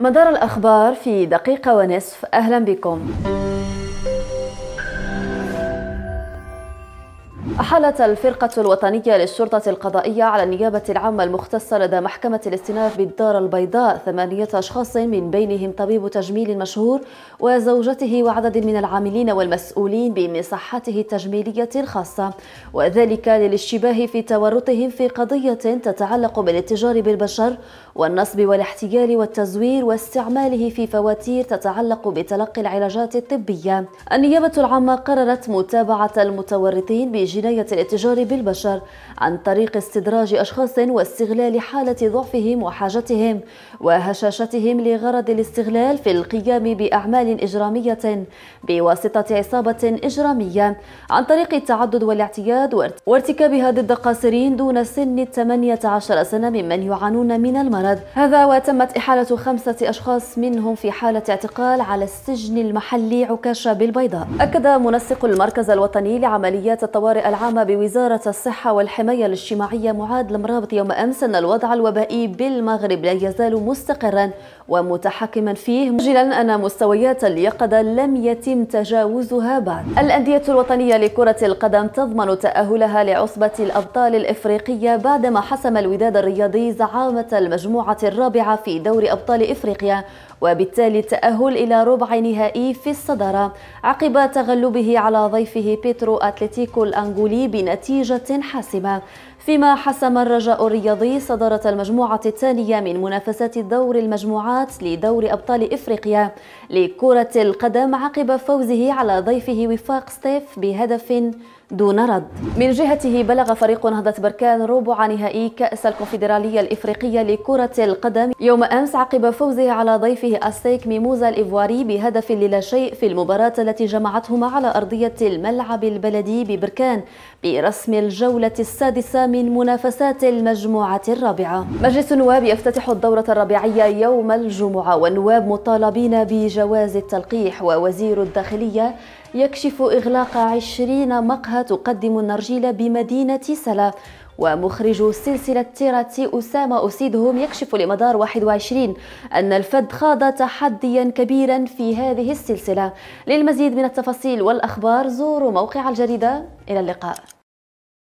مدار الأخبار في دقيقة ونصف أهلا بكم أحالت الفرقة الوطنية للشرطة القضائية على النيابة العامة المختصة لدى محكمة الاستئناف بالدار البيضاء ثمانية أشخاص من بينهم طبيب تجميل مشهور وزوجته وعدد من العاملين والمسؤولين بمصحته التجميلية الخاصة وذلك للاشتباه في تورطهم في قضية تتعلق بالاتجار بالبشر والنصب والاحتيال والتزوير واستعماله في فواتير تتعلق بتلقي العلاجات الطبية النيابة العامة قررت متابعة المتورطين بجناية لجناية الاتجار بالبشر عن طريق استدراج أشخاص واستغلال حالة ضعفهم وحاجتهم وهشاشتهم لغرض الاستغلال في القيام بأعمال إجرامية بواسطة عصابة إجرامية عن طريق التعدد والاعتياد وارتكابها ضد قاصرين دون سن 18 سنة ممن يعانون من المرض هذا وتمت إحالة خمسة أشخاص منهم في حالة اعتقال على السجن المحلي عكاشة بالبيضاء أكد منسق المركز الوطني لعمليات الطوارئ العالمية العامة بوزارة الصحة والحماية الاجتماعية معاد المرابط يوم أمس أن الوضع الوبائي بالمغرب لا يزال مستقرا ومتحكما فيه مجلا أن مستويات اليقظة لم يتم تجاوزها بعد الأندية الوطنية لكرة القدم تضمن تأهلها لعصبة الأبطال الإفريقية بعدما حسم الوداد الرياضي زعامة المجموعة الرابعة في دور أبطال إفريقيا وبالتالي التأهل إلى ربع نهائي في الصدارة عقب تغلبه على ضيفه بيترو أتلتيكو الأنغولي بنتيجة حاسمة فيما حسم الرجاء الرياضي صدارة المجموعة الثانية من منافسات دور المجموعات لدور أبطال إفريقيا لكرة القدم عقب فوزه على ضيفه وفاق ستيف بهدف دون رد من جهته بلغ فريق نهضة بركان ربع نهائي كأس الكونفدرالية الإفريقية لكرة القدم يوم أمس عقب فوزه على ضيفه أستيك ميموزا الإيفواري بهدف للا شيء في المباراة التي جمعتهما على أرضية الملعب البلدي ببركان برسم الجولة السادسة من منافسات المجموعة الرابعة مجلس النواب يفتتح الدورة الربيعية يوم الجمعة والنواب مطالبين بجواز التلقيح ووزير الداخلية يكشف إغلاق عشرين مقهى تقدم النرجيلة بمدينة سلا ومخرج سلسلة تيراتي أسامة أسيدهم يكشف لمدار 21 أن الفد خاض تحديا كبيرا في هذه السلسلة للمزيد من التفاصيل والأخبار زوروا موقع الجريدة إلى اللقاء